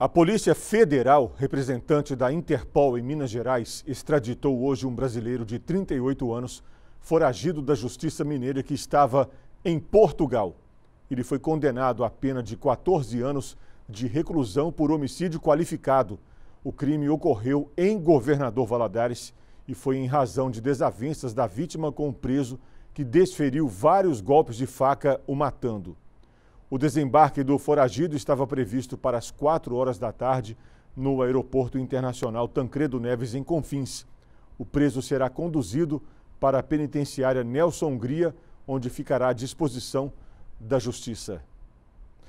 A Polícia Federal, representante da Interpol em Minas Gerais, extraditou hoje um brasileiro de 38 anos, foragido da Justiça Mineira, que estava em Portugal. Ele foi condenado à pena de 14 anos de reclusão por homicídio qualificado. O crime ocorreu em Governador Valadares e foi em razão de desavenças da vítima com o preso, que desferiu vários golpes de faca, o matando. O desembarque do foragido estava previsto para as 4 horas da tarde no Aeroporto Internacional Tancredo Neves, em Confins. O preso será conduzido para a penitenciária Nelson Hungria, onde ficará à disposição da Justiça.